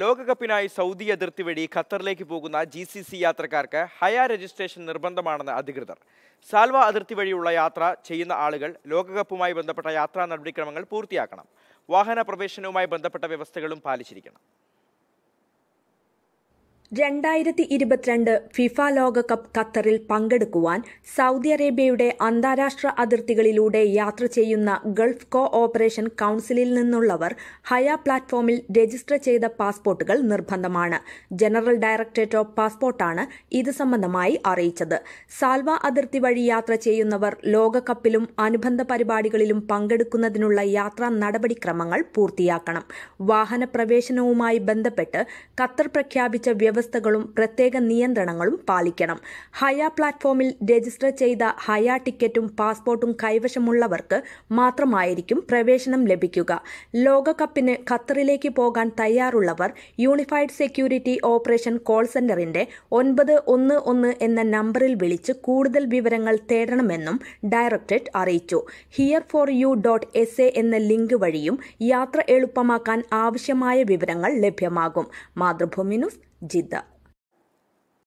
ലോകകപ്പിനായി Saudi അതിർത്തി വഴി ഖത്തറിലേക്ക് പോകുന്ന ജി സി സി യാത്രക്കാർക്ക് ഹയ രജിസ്ട്രേഷൻ നിർബന്ധമാണെന്ന് അധികൃതർ സാൽവ അതിർത്തി വഴിയുള്ള യാത്ര ചെയ്യുന്ന ആളുകൾ ലോകകപ്പുമായി ബന്ധപ്പെട്ട യാത്രാ നടപടിക്രമങ്ങൾ പൂർത്തിയാക്കണം വാഹന പ്രവേശനവുമായി ബന്ധപ്പെട്ട വ്യവസ്ഥകളും പാലിച്ചിരിക്കണം രണ്ടായിരത്തി ഇരുപത്തിരണ്ട് ഫിഫ ലോകകപ്പ് ഖത്തറിൽ പങ്കെടുക്കുവാൻ സൗദി അറേബ്യയുടെ അന്താരാഷ്ട്ര അതിർത്തികളിലൂടെ യാത്ര ചെയ്യുന്ന ഗൾഫ് കോ ഓപ്പറേഷൻ കൗൺസിലിൽ നിന്നുള്ളവർ ഹയ പ്ലാറ്റ്ഫോമിൽ രജിസ്റ്റർ ചെയ്ത പാസ്പോർട്ടുകൾ നിർബന്ധമാണ് ജനറൽ ഡയറക്ടറേറ്റ് ഓഫ് പാസ്പോർട്ടാണ് ഇത് സംബന്ധമായി അറിയിച്ചത് സാൽവ അതിർത്തി വഴി യാത്ര ചെയ്യുന്നവർ ലോകകപ്പിലും അനുബന്ധ പരിപാടികളിലും പങ്കെടുക്കുന്നതിനുള്ള യാത്രാ നടപടിക്രമങ്ങൾ പൂർത്തിയാക്കണം വാഹന പ്രവേശനവുമായി ബന്ധപ്പെട്ട് ഖത്തർ പ്രഖ്യാപിച്ച വ്യവസ്ഥ വ്യവസ്ഥകളും പ്രത്യേക നിയന്ത്രണങ്ങളും പാലിക്കണം ഹയ പ്ലാറ്റ്ഫോമിൽ രജിസ്റ്റർ ചെയ്ത ഹയ ടിക്കറ്റും പാസ്പോർട്ടും കൈവശമുള്ളവർക്ക് മാത്രമായിരിക്കും പ്രവേശനം ലഭിക്കുക ലോകകപ്പിന് ഖത്തറിലേക്ക് പോകാൻ തയ്യാറുള്ളവർ യൂണിഫൈഡ് സെക്യൂരിറ്റി ഓപ്പറേഷൻ കോൾ സെന്ററിന്റെ ഒൻപത് ഒന്ന് ഒന്ന് എന്ന നമ്പറിൽ വിളിച്ച് കൂടുതൽ വിവരങ്ങൾ തേടണമെന്നും ഡയറക്ടറേറ്റ് അറിയിച്ചു here for you dot S A എന്ന ലിങ്ക് വഴിയും യാത്ര എളുപ്പമാക്കാൻ ആവശ്യമായ വിവരങ്ങൾ ലഭ്യമാകും മാതൃഭൂമി ന്യൂസ് جدا